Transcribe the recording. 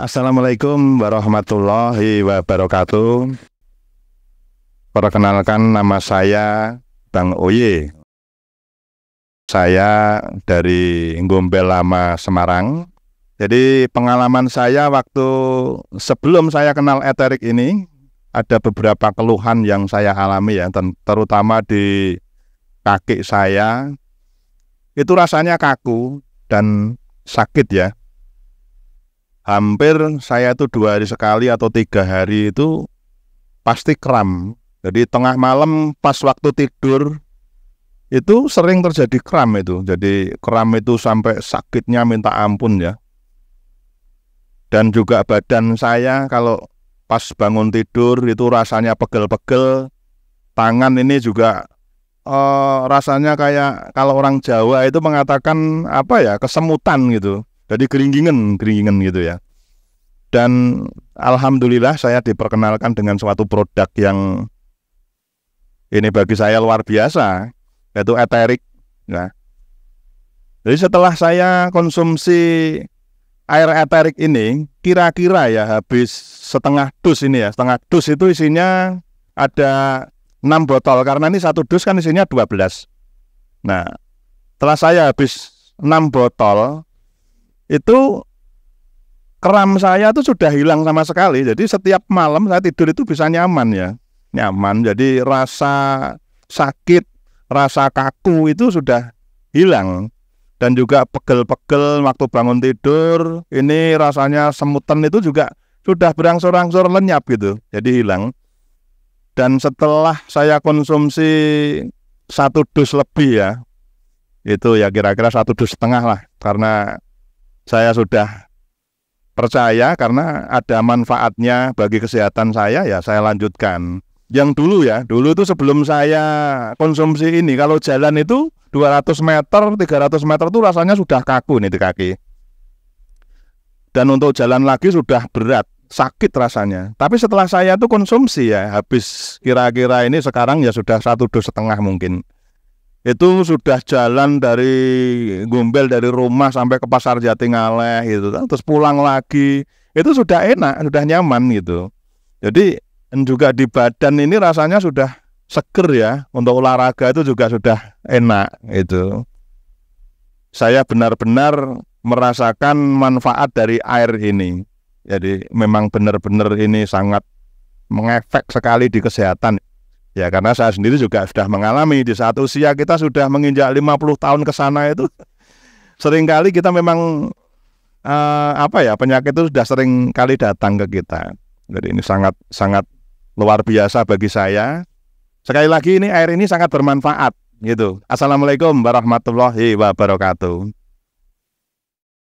Assalamualaikum warahmatullahi wabarakatuh. Perkenalkan nama saya Bang Oye. Saya dari Gombel Lama Semarang. Jadi pengalaman saya waktu sebelum saya kenal eterik ini ada beberapa keluhan yang saya alami ya, terutama di kaki saya itu rasanya kaku dan sakit ya hampir saya itu dua hari sekali atau tiga hari itu pasti kram. Jadi tengah malam pas waktu tidur itu sering terjadi kram itu. Jadi kram itu sampai sakitnya minta ampun ya. Dan juga badan saya kalau pas bangun tidur itu rasanya pegel-pegel. Tangan ini juga eh, rasanya kayak kalau orang Jawa itu mengatakan apa ya kesemutan gitu jadi keringgingan, keringgingan gitu ya. Dan alhamdulillah saya diperkenalkan dengan suatu produk yang ini bagi saya luar biasa, yaitu eterik. Nah, ya. jadi setelah saya konsumsi air eterik ini, kira-kira ya habis setengah dus ini ya, setengah dus itu isinya ada 6 botol karena ini satu dus kan isinya 12. Nah, setelah saya habis 6 botol, itu keram saya itu sudah hilang sama sekali. Jadi setiap malam saya tidur itu bisa nyaman ya, nyaman. Jadi rasa sakit, rasa kaku itu sudah hilang. Dan juga pegel-pegel waktu bangun tidur, ini rasanya semutan itu juga sudah berangsur-angsur lenyap gitu. Jadi hilang. Dan setelah saya konsumsi satu dus lebih ya, itu ya kira-kira satu dus setengah lah, karena saya sudah percaya karena ada manfaatnya bagi kesehatan saya ya saya lanjutkan. Yang dulu ya, dulu itu sebelum saya konsumsi ini kalau jalan itu 200 meter, 300 meter itu rasanya sudah kaku nih di kaki. Dan untuk jalan lagi sudah berat, sakit rasanya. Tapi setelah saya itu konsumsi ya, habis kira-kira ini sekarang ya sudah satu dos setengah mungkin itu sudah jalan dari Gombel dari rumah sampai ke pasar Jatingaleh gitu kan, terus pulang lagi itu sudah enak sudah nyaman gitu jadi juga di badan ini rasanya sudah seger ya untuk olahraga itu juga sudah enak itu saya benar-benar merasakan manfaat dari air ini jadi memang benar-benar ini sangat mengefek sekali di kesehatan Ya karena saya sendiri juga sudah mengalami di saat usia kita sudah menginjak 50 tahun ke sana itu seringkali kita memang uh, apa ya penyakit itu sudah sering kali datang ke kita. Jadi ini sangat sangat luar biasa bagi saya. Sekali lagi ini air ini sangat bermanfaat gitu. Assalamualaikum warahmatullahi wabarakatuh.